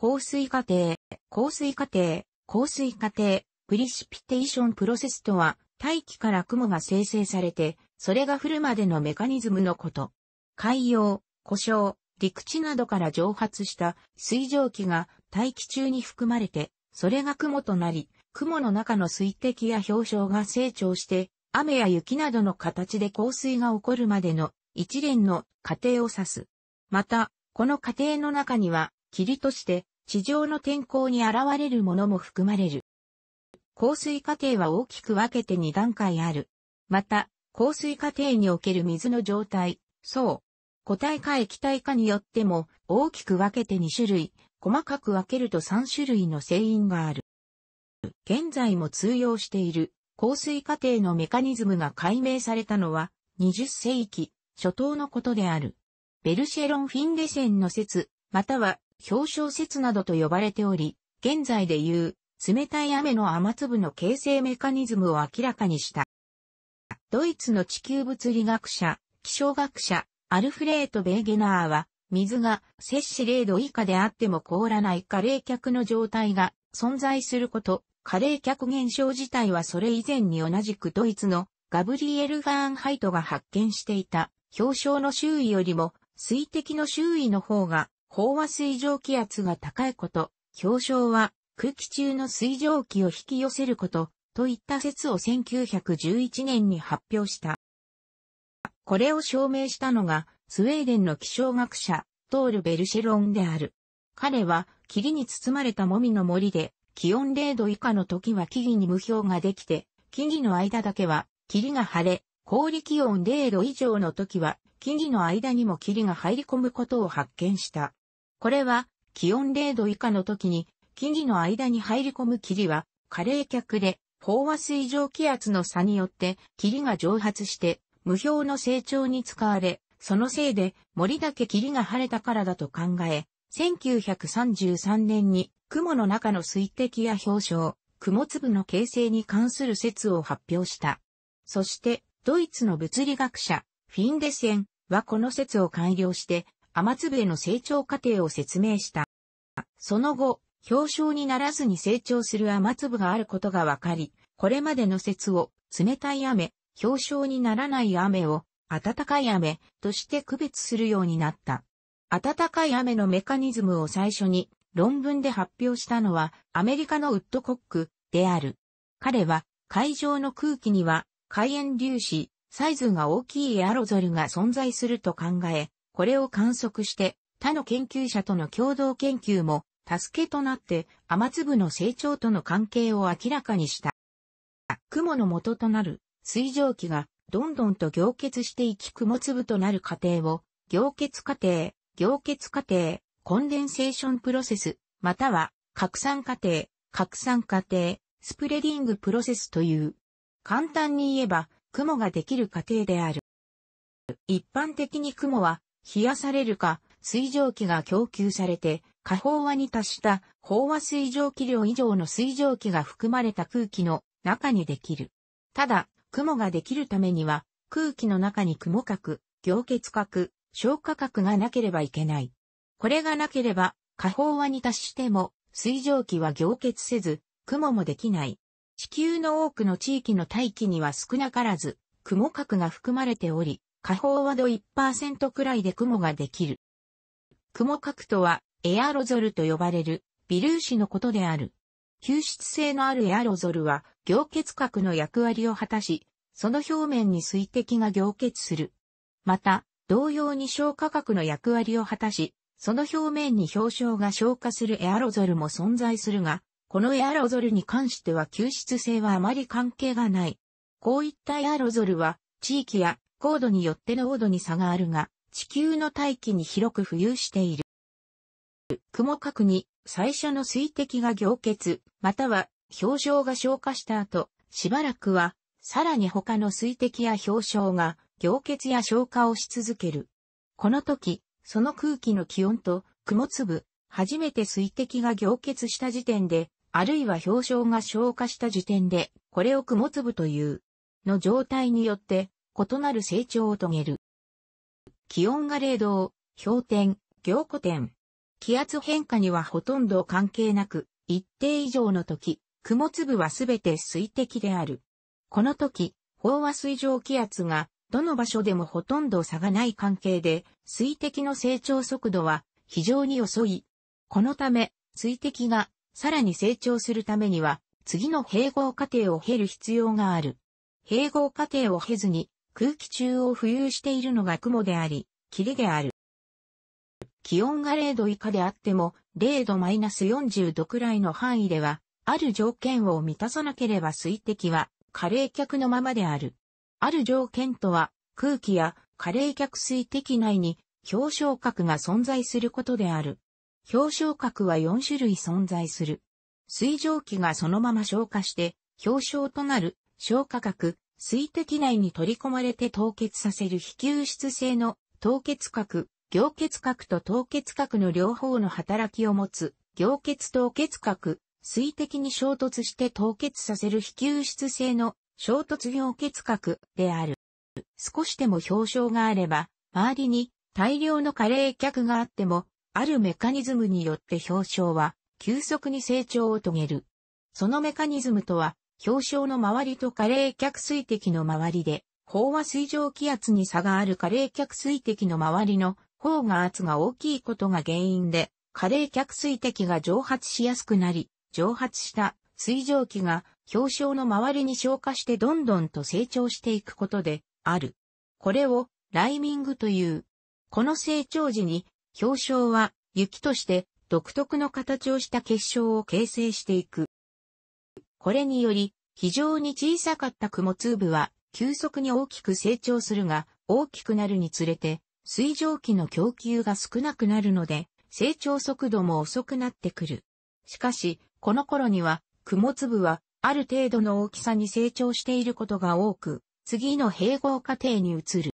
降水過程、降水過程、降水過程、プリシピテーションプロセスとは、大気から雲が生成されて、それが降るまでのメカニズムのこと。海洋、故障、陸地などから蒸発した水蒸気が大気中に含まれて、それが雲となり、雲の中の水滴や氷床が成長して、雨や雪などの形で降水が起こるまでの一連の過程を指す。また、この過程の中には霧として地上の天候に現れるものも含まれる。降水過程は大きく分けて2段階ある。また、降水過程における水の状態、そう、固体か液体かによっても大きく分けて2種類、細かく分けると3種類の成因がある。現在も通用している降水過程のメカニズムが解明されたのは20世紀初頭のことである。ベルシェロン・フィンデセンの説、または氷彰説などと呼ばれており、現在でいう、冷たい雨の雨粒の形成メカニズムを明らかにした。ドイツの地球物理学者、気象学者、アルフレート・ベーゲナーは、水が摂氏0度以下であっても凍らない過冷却の状態が存在すること、過冷却現象自体はそれ以前に同じくドイツのガブリエル・ガーンハイトが発見していた、氷床の周囲よりも水滴の周囲の方が飽和水蒸気圧が高いこと、氷床は空気中の水蒸気を引き寄せること、といった説を1911年に発表した。これを証明したのが、スウェーデンの気象学者、トール・ベルシェロンである。彼は、霧に包まれたもみの森で、気温0度以下の時は木々に無氷ができて、木々の間だけは、霧が晴れ、氷気温0度以上の時は、木々の間にも霧が入り込むことを発見した。これは気温0度以下の時に木々の間に入り込む霧は過冷却で飽和水蒸気圧の差によって霧が蒸発して無表の成長に使われ、そのせいで森だけ霧が晴れたからだと考え、1933年に雲の中の水滴や氷床、雲粒の形成に関する説を発表した。そして、ドイツの物理学者、フィンデセンはこの説を改良して、雨粒への成長過程を説明した。その後、氷床にならずに成長する雨粒があることが分かり、これまでの説を冷たい雨、氷床にならない雨を暖かい雨として区別するようになった。暖かい雨のメカニズムを最初に論文で発表したのはアメリカのウッドコックである。彼は海上の空気には海塩粒子、サイズが大きいエアロゾルが存在すると考え、これを観測して他の研究者との共同研究も助けとなって雨粒の成長との関係を明らかにした。雲の元となる水蒸気がどんどんと凝結していき雲粒となる過程を凝結過程、凝結過程、コンデンセーションプロセス、または拡散過程、拡散過程、スプレディングプロセスという。簡単に言えば雲ができる過程である。一般的に雲は冷やされるか、水蒸気が供給されて、下飽和に達した飽和水蒸気量以上の水蒸気が含まれた空気の中にできる。ただ、雲ができるためには、空気の中に雲核、凝結核、消化核がなければいけない。これがなければ、下飽和に達しても、水蒸気は凝結せず、雲もできない。地球の多くの地域の大気には少なからず、雲核が含まれており、下方は度1%くらいで雲ができる。雲核とはエアロゾルと呼ばれる微粒子のことである。吸湿性のあるエアロゾルは凝結核の役割を果たし、その表面に水滴が凝結する。また、同様に消化核の役割を果たし、その表面に氷彰が消化するエアロゾルも存在するが、このエアロゾルに関しては吸湿性はあまり関係がない。こういったエアロゾルは地域や高度によって濃度に差があるが、地球の大気に広く浮遊している。雲核に最初の水滴が凝結、または氷床が消化した後、しばらくは、さらに他の水滴や氷床が凝結や消化をし続ける。この時、その空気の気温と雲粒、初めて水滴が凝結した時点で、あるいは氷床が消化した時点で、これを雲粒という、の状態によって、異なる成長を遂げる。気温が冷凍、氷点、凝固点。気圧変化にはほとんど関係なく、一定以上の時、雲粒はすべて水滴である。この時、飽和水蒸気圧が、どの場所でもほとんど差がない関係で、水滴の成長速度は非常に遅い。このため、水滴がさらに成長するためには、次の併合過程を経る必要がある。併合過程を経ずに、空気中を浮遊しているのが雲であり、霧である。気温が0度以下であっても、0度マイナス40度くらいの範囲では、ある条件を満たさなければ水滴は、過冷却のままである。ある条件とは、空気や過冷却水滴内に氷彰核が存在することである。氷彰核は4種類存在する。水蒸気がそのまま消化して、氷彰となる消化核、水滴内に取り込まれて凍結させる非吸湿性の凍結核、凝結核と凍結核の両方の働きを持つ、凝結凍結核、水滴に衝突して凍結させる非吸湿性の衝突凝結核である。少しでも表彰があれば、周りに大量の加齢客があっても、あるメカニズムによって表彰は急速に成長を遂げる。そのメカニズムとは、氷床の周りと加冷却水滴の周りで、飽和水蒸気圧に差がある加冷却水滴の周りの方が圧が大きいことが原因で、加冷却水滴が蒸発しやすくなり、蒸発した水蒸気が氷床の周りに消化してどんどんと成長していくことである。これをライミングという。この成長時に氷床は雪として独特の形をした結晶を形成していく。これにより、非常に小さかった雲粒は、急速に大きく成長するが、大きくなるにつれて、水蒸気の供給が少なくなるので、成長速度も遅くなってくる。しかし、この頃には、雲粒は、ある程度の大きさに成長していることが多く、次の併合過程に移る。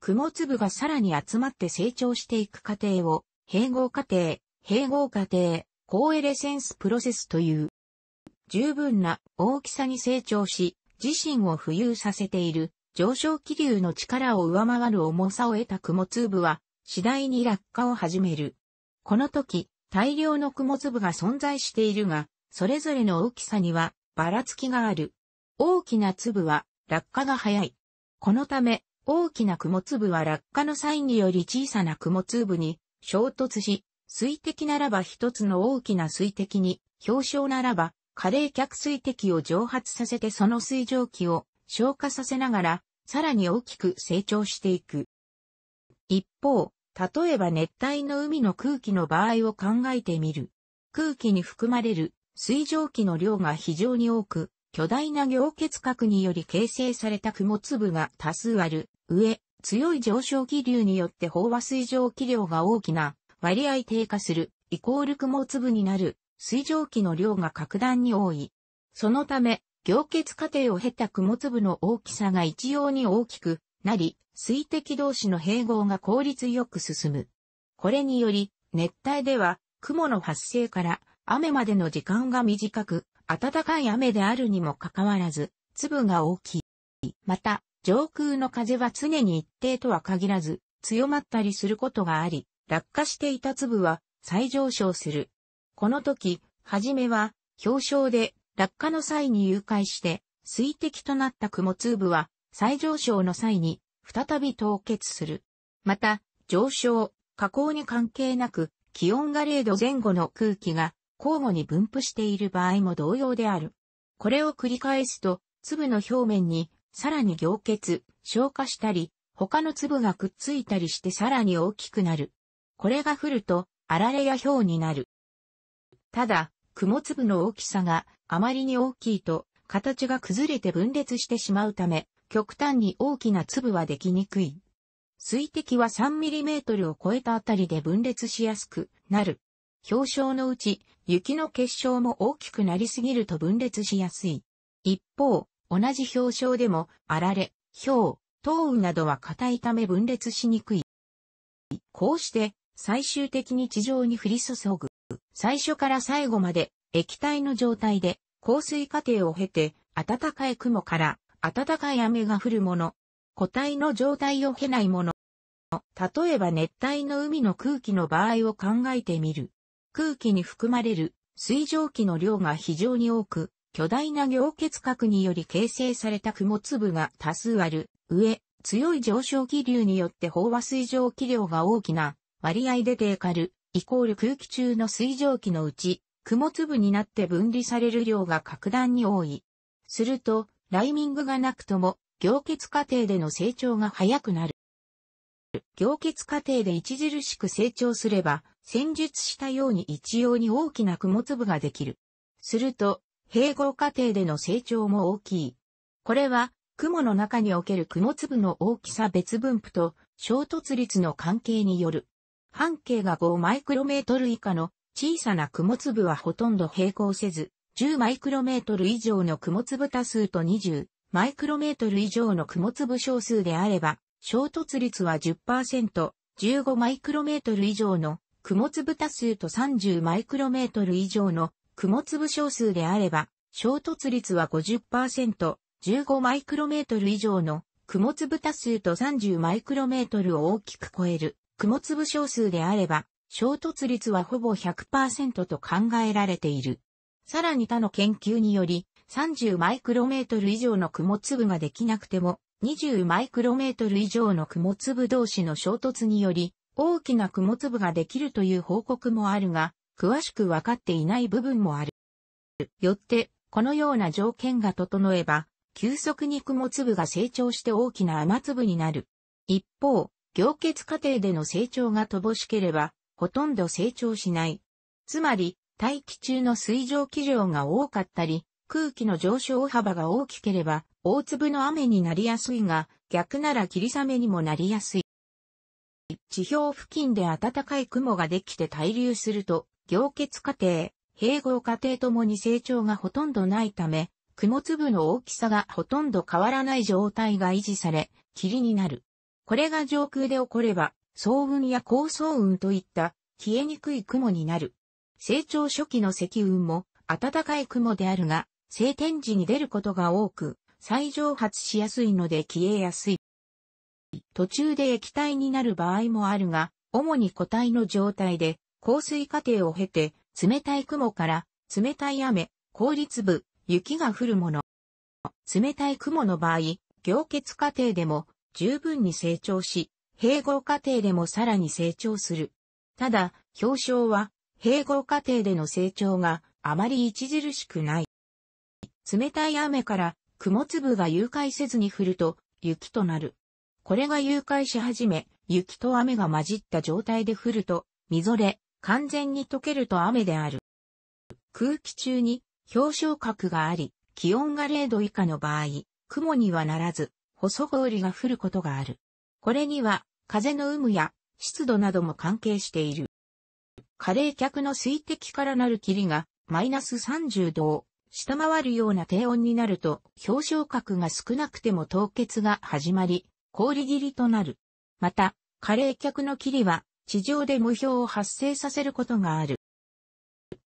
雲粒がさらに集まって成長していく過程を、併合過程、併合過程、コーエレセンスプロセスという。十分な大きさに成長し、自身を浮遊させている上昇気流の力を上回る重さを得た雲粒は、次第に落下を始める。この時、大量の雲粒が存在しているが、それぞれの大きさにはばらつきがある。大きな粒は落下が早い。このため、大きな雲粒は落下の際により小さな雲粒に衝突し、水滴ならば一つの大きな水滴に、氷床ならば過冷却水滴を蒸発させてその水蒸気を消化させながら、さらに大きく成長していく。一方、例えば熱帯の海の空気の場合を考えてみる。空気に含まれる水蒸気の量が非常に多く、巨大な凝結核により形成された雲粒が多数ある。上、強い上昇気流によって飽和水蒸気量が大きな割合低下する、イコール雲粒になる水蒸気の量が格段に多い。そのため、凝結過程を経た雲粒の大きさが一様に大きくなり、水滴同士の併合が効率よく進む。これにより、熱帯では、雲の発生から雨までの時間が短く、暖かい雨であるにもかかわらず、粒が大きい。また、上空の風は常に一定とは限らず、強まったりすることがあり、落下していた粒は再上昇する。この時、はじめは、氷床で落下の際に誘拐して、水滴となった雲粒は、再上昇の際に、再び凍結する。また、上昇、下降に関係なく、気温が0度前後の空気が交互に分布している場合も同様である。これを繰り返すと、粒の表面にさらに凝結、消化したり、他の粒がくっついたりしてさらに大きくなる。これが降ると、あられや氷になる。ただ、雲粒の大きさがあまりに大きいと、形が崩れて分裂してしまうため、極端に大きな粒はできにくい。水滴は 3mm を超えたあたりで分裂しやすくなる。氷床のうち、雪の結晶も大きくなりすぎると分裂しやすい。一方、同じ氷床でも、あられ、氷、糖雨などは硬いため分裂しにくい。こうして、最終的に地上に降り注ぐ。最初から最後まで液体の状態で降水過程を経て暖かい雲から暖かい雨が降るもの。固体の状態を経ないもの。例えば熱帯の海の空気の場合を考えてみる。空気に含まれる水蒸気の量が非常に多く、巨大な凝結核により形成された雲粒が多数ある。上、強い上昇気流によって飽和水蒸気量が大きな割合でーカル、イコール空気中の水蒸気のうち、雲粒になって分離される量が格段に多い。すると、ライミングがなくとも、凝結過程での成長が早くなる。凝結過程で著しく成長すれば、戦術したように一様に大きな雲粒ができる。すると、併合過程での成長も大きい。これは、雲の中における雲粒の大きさ別分布と衝突率の関係による。半径が5マイクロメートル以下の小さな雲粒はほとんど平行せず、10マイクロメートル以上の雲粒多数と20マイクロメートル以上の雲粒小数であれば、衝突率は10%、15マイクロメートル以上の雲粒多数と30マイクロメートル以上の雲粒小数であれば、衝突率は50%、15マイクロメートル以上の雲粒多数と30マイクロメートルを大きく超える雲粒小数であれば、衝突率はほぼ100%と考えられている。さらに他の研究により、30マイクロメートル以上の雲粒ができなくても、20マイクロメートル以上の雲粒同士の衝突により、大きな雲粒ができるという報告もあるが、詳しくわかっていない部分もある。よって、このような条件が整えば、急速に雲粒が成長して大きな雨粒になる。一方、凝結過程での成長が乏しければ、ほとんど成長しない。つまり、大気中の水蒸気量が多かったり、空気の上昇幅が大きければ、大粒の雨になりやすいが、逆なら霧雨にもなりやすい。地表付近で暖かい雲ができて滞留すると、凝結過程、併合過程ともに成長がほとんどないため、雲粒の大きさがほとんど変わらない状態が維持され、霧になる。これが上空で起これば、層雲や高層雲といった消えにくい雲になる。成長初期の積雲も暖かい雲であるが、晴天時に出ることが多く、再蒸発しやすいので消えやすい。途中で液体になる場合もあるが、主に固体の状態で、降水過程を経て、冷たい雲から、冷たい雨、氷粒、雪が降るもの。冷たい雲の場合、凝結過程でも、十分に成長し、併合過程でもさらに成長する。ただ、表彰は、併合過程での成長があまり著しくない。冷たい雨から雲粒が誘拐せずに降ると雪となる。これが誘拐し始め、雪と雨が混じった状態で降ると、みぞれ、完全に溶けると雨である。空気中に氷床核があり、気温が0度以下の場合、雲にはならず、細氷が降ることがある。これには、風の有無や湿度なども関係している。加冷却の水滴からなる霧が、マイナス30度を下回るような低温になると、氷昇格が少なくても凍結が始まり、氷切りとなる。また、加冷却の霧は、地上で無氷を発生させることがある。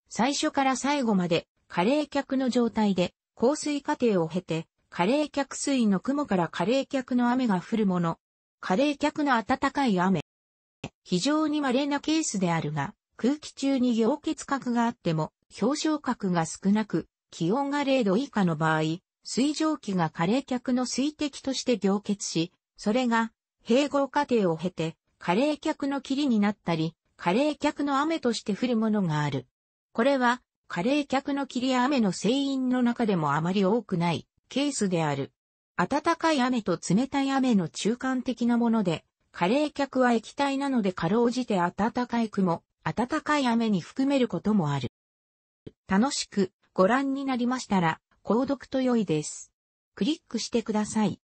最初から最後まで、加冷却の状態で、降水過程を経て、カレー客水の雲からカレー客の雨が降るもの。カレー客の暖かい雨。非常に稀なケースであるが、空気中に凝結核があっても、氷床核が少なく、気温が0度以下の場合、水蒸気がカレー客の水滴として凝結し、それが、併合過程を経て、カレー客の霧になったり、カレー客の雨として降るものがある。これは、カレー客の霧や雨の成因の中でもあまり多くない、ケースである。暖かい雨と冷たい雨の中間的なもので、加冷却は液体なのでかろうじて暖かい雲、暖かい雨に含めることもある。楽しくご覧になりましたら、購読と良いです。クリックしてください。